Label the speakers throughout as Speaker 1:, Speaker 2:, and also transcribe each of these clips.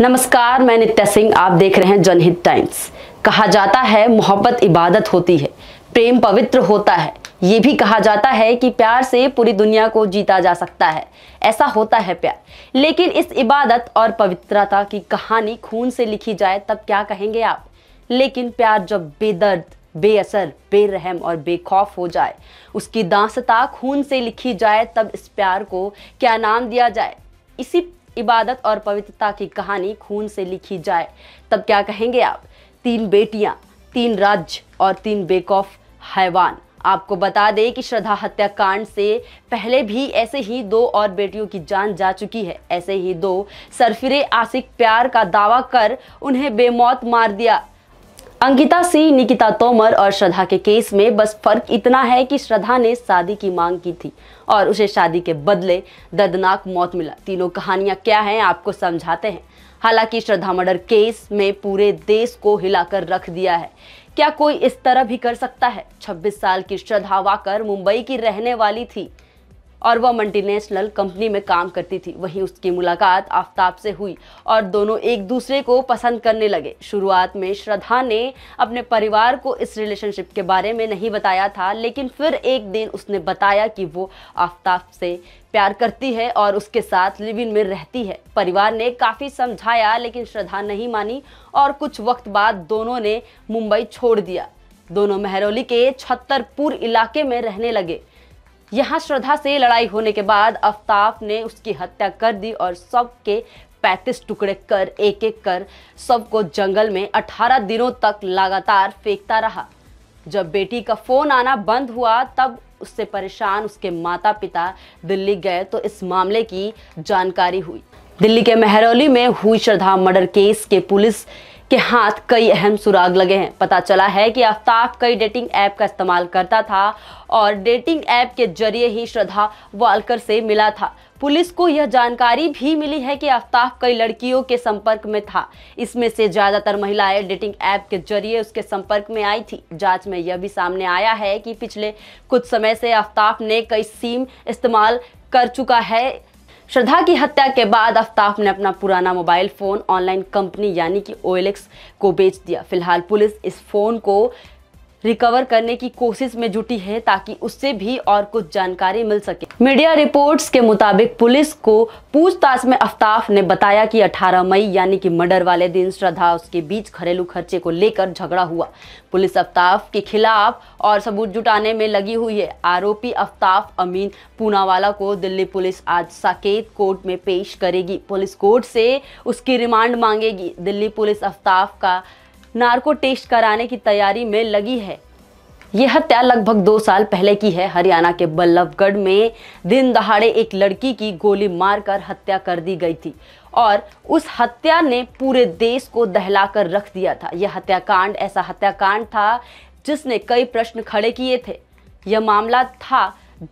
Speaker 1: नमस्कार मैं नित्या सिंह आप देख रहे हैं जनहित टाइम्स कहा जाता है मोहब्बत इबादत होती है प्रेम पवित्र होता है ये भी कहा जाता है कि प्यार से पूरी दुनिया को जीता जा सकता है ऐसा होता है प्यार लेकिन इस इबादत और पवित्रता की कहानी खून से लिखी जाए तब क्या कहेंगे आप लेकिन प्यार जब बेदर्द बेअसर बेरहम और बेखौफ हो जाए उसकी दासता खून से लिखी जाए तब इस प्यार को क्या नाम दिया जाए इसी इबादत और पवित्रता की कहानी खून से लिखी जाए तब क्या कहेंगे आप तीन बेटियां तीन राज्य और तीन बेकॉफ हैवान आपको बता दें कि श्रद्धा हत्याकांड से पहले भी ऐसे ही दो और बेटियों की जान जा चुकी है ऐसे ही दो सरफिरे आसिक प्यार का दावा कर उन्हें बेमौत मार दिया अंकिता सिंह निकिता तोमर और श्रद्धा के केस में बस फर्क इतना है कि श्रद्धा ने शादी की मांग की थी और उसे शादी के बदले दर्दनाक मौत मिला तीनों कहानियां क्या हैं आपको समझाते हैं हालांकि श्रद्धा मर्डर केस में पूरे देश को हिलाकर रख दिया है क्या कोई इस तरह भी कर सकता है 26 साल की श्रद्धा वाकर मुंबई की रहने वाली थी और वह मल्टीनेशनल कंपनी में काम करती थी वहीं उसकी मुलाकात आफ्ताब से हुई और दोनों एक दूसरे को पसंद करने लगे शुरुआत में श्रद्धा ने अपने परिवार को इस रिलेशनशिप के बारे में नहीं बताया था लेकिन फिर एक दिन उसने बताया कि वो आफ्ताब से प्यार करती है और उसके साथ लिव इन में रहती है परिवार ने काफ़ी समझाया लेकिन श्रद्धा नहीं मानी और कुछ वक्त बाद दोनों ने मुंबई छोड़ दिया दोनों मेहरौली के छत्तरपुर इलाके में रहने लगे यहाँ श्रद्धा से लड़ाई होने के बाद अफ्ताफ ने उसकी हत्या कर दी और सबके के पैंतीस टुकड़े कर एक एक कर सबको जंगल में अठारह दिनों तक लगातार फेंकता रहा जब बेटी का फोन आना बंद हुआ तब उससे परेशान उसके माता पिता दिल्ली गए तो इस मामले की जानकारी हुई दिल्ली के मेहरौली में हुई श्रद्धा मर्डर केस के पुलिस के हाथ कई अहम सुराग लगे हैं पता चला है कि आफ्ताब कई डेटिंग ऐप का इस्तेमाल करता था और डेटिंग ऐप के जरिए ही श्रद्धा वालकर से मिला था पुलिस को यह जानकारी भी मिली है कि आफ्ताब कई लड़कियों के संपर्क में था इसमें से ज़्यादातर महिलाएं डेटिंग ऐप के जरिए उसके संपर्क में आई थी जांच में यह भी सामने आया है कि पिछले कुछ समय से आफ्ताब ने कई सीम इस्तेमाल कर चुका है श्रद्धा की हत्या के बाद आफ्ताब ने अपना पुराना मोबाइल फ़ोन ऑनलाइन कंपनी यानी कि ओ को बेच दिया फिलहाल पुलिस इस फ़ोन को रिकवर करने की कोशिश में जुटी है ताकि उससे भी और कुछ जानकारी मिल सके मीडिया रिपोर्ट्स के मुताबिक पुलिस को पूछताछ में अफ्ताफ ने बताया कि 18 मई यानी कि मर्डर वाले दिन श्रद्धा उसके बीच घरेलू खर्चे को लेकर झगड़ा हुआ पुलिस अफ्ताफ के खिलाफ और सबूत जुटाने में लगी हुई है आरोपी अफ्ताफ अमीन पूनावाला को दिल्ली पुलिस आज साकेत कोर्ट में पेश करेगी पुलिस कोर्ट से उसकी रिमांड मांगेगी दिल्ली पुलिस अफ्ताफ का नार्को टेस्ट कराने की तैयारी में लगी है यह हत्या लगभग दो साल पहले की है हरियाणा के बल्लभगढ़ में दिन दहाड़े एक लड़की की गोली मारकर हत्या कर दी गई थी और उस हत्या ने पूरे देश को दहलाकर रख दिया था यह हत्याकांड ऐसा हत्याकांड था जिसने कई प्रश्न खड़े किए थे यह मामला था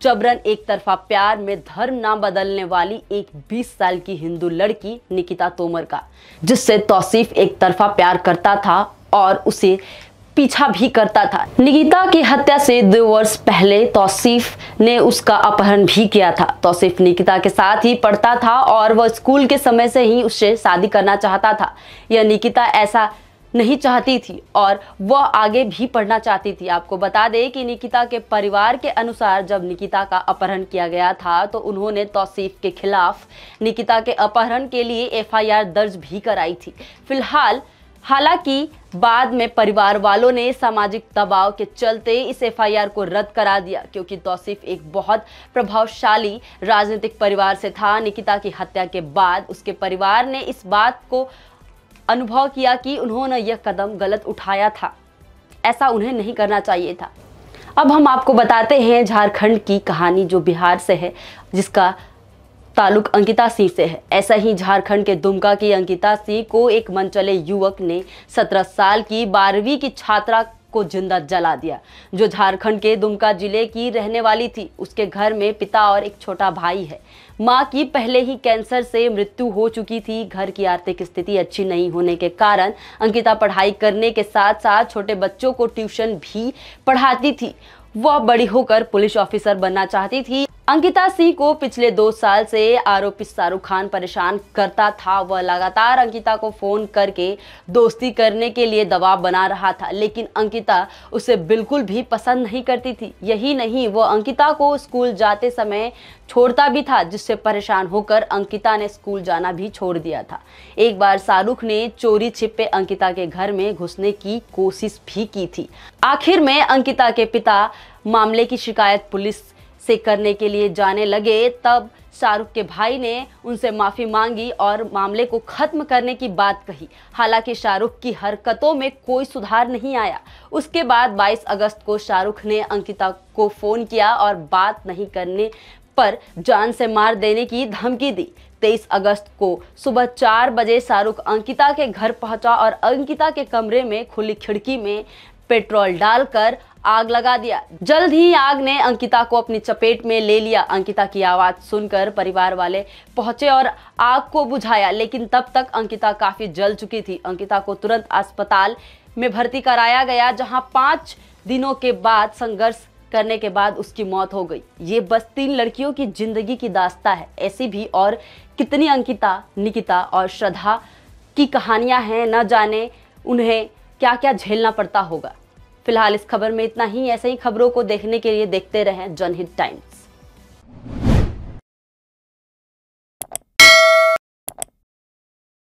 Speaker 1: जबरन एक तरफा प्यार में धर्म ना बदलने वाली एक 20 साल की हिंदू लड़की निकिता तोमर का जिससे तौसीफ एक तरफा प्यार करता था और उसे पीछा भी करता था निकिता की हत्या से दो वर्ष पहले तौसीफ ने उसका अपहरण भी किया था तौसीफ निकिता के साथ ही पढ़ता था और वह स्कूल के समय से ही उससे शादी करना चाहता था यह निकिता ऐसा नहीं चाहती थी और वह आगे भी पढ़ना चाहती थी आपको बता दें कि निकिता के परिवार के अनुसार जब निकिता का अपहरण किया गया था तो उन्होंने तौसीफ के खिलाफ निकिता के अपहरण के लिए एफआईआर दर्ज भी कराई थी फिलहाल हालांकि बाद में परिवार वालों ने सामाजिक दबाव के चलते इस एफआईआर को रद्द करा दिया क्योंकि तौसीफ एक बहुत प्रभावशाली राजनीतिक परिवार से था निकिता की हत्या के बाद उसके परिवार ने इस बात को अनुभव किया कि उन्होंने यह कदम गलत उठाया था ऐसा उन्हें नहीं करना चाहिए था अब हम आपको बताते हैं झारखंड की कहानी जो बिहार से है जिसका ताल्लुक अंकिता सिंह से है ऐसा ही झारखंड के दुमका की अंकिता सिंह को एक मनचले युवक ने 17 साल की बारहवीं की छात्रा को जिंदा जला दिया जो झारखंड के दुमका जिले की रहने वाली थी उसके घर में पिता और एक छोटा भाई है माँ की पहले ही कैंसर से मृत्यु हो चुकी थी घर की आर्थिक स्थिति अच्छी नहीं होने के कारण अंकिता पढ़ाई करने के साथ साथ छोटे बच्चों को ट्यूशन भी पढ़ाती थी वह बड़ी होकर पुलिस ऑफिसर बनना चाहती थी अंकिता सिंह को पिछले दो साल से आरोपी शाहरुख खान परेशान करता था वह लगातार अंकिता को फ़ोन करके दोस्ती करने के लिए दबाव बना रहा था लेकिन अंकिता उसे बिल्कुल भी पसंद नहीं करती थी यही नहीं वह अंकिता को स्कूल जाते समय छोड़ता भी था जिससे परेशान होकर अंकिता ने स्कूल जाना भी छोड़ दिया था एक बार शाहरुख ने चोरी छिपे अंकिता के घर में घुसने की कोशिश भी की थी आखिर में अंकिता के पिता मामले की शिकायत पुलिस से करने के लिए जाने लगे तब शाहरुख के भाई ने उनसे माफ़ी मांगी और मामले को ख़त्म करने की बात कही हालांकि शाहरुख की हरकतों में कोई सुधार नहीं आया उसके बाद 22 अगस्त को शाहरुख ने अंकिता को फ़ोन किया और बात नहीं करने पर जान से मार देने की धमकी दी 23 अगस्त को सुबह चार बजे शाहरुख अंकिता के घर पहुंचा और अंकिता के कमरे में खुली खिड़की में पेट्रोल डालकर आग लगा दिया जल्द ही आग ने अंकिता को अपनी चपेट में ले लिया अंकिता की आवाज सुनकर परिवार वाले पहुंचे और आग को बुझाया लेकिन तब तक अंकिता काफी जल चुकी थी अंकिता को तुरंत अस्पताल में भर्ती कराया गया जहां पाँच दिनों के बाद संघर्ष करने के बाद उसकी मौत हो गई ये बस तीन लड़कियों की जिंदगी की दास्ता है ऐसी भी और कितनी अंकिता निकिता और श्रद्धा की कहानियां हैं न जाने उन्हें क्या क्या झेलना पड़ता होगा फिलहाल इस खबर में इतना ही ऐसे ही खबरों को देखने के लिए देखते रहें जनहित टाइम्स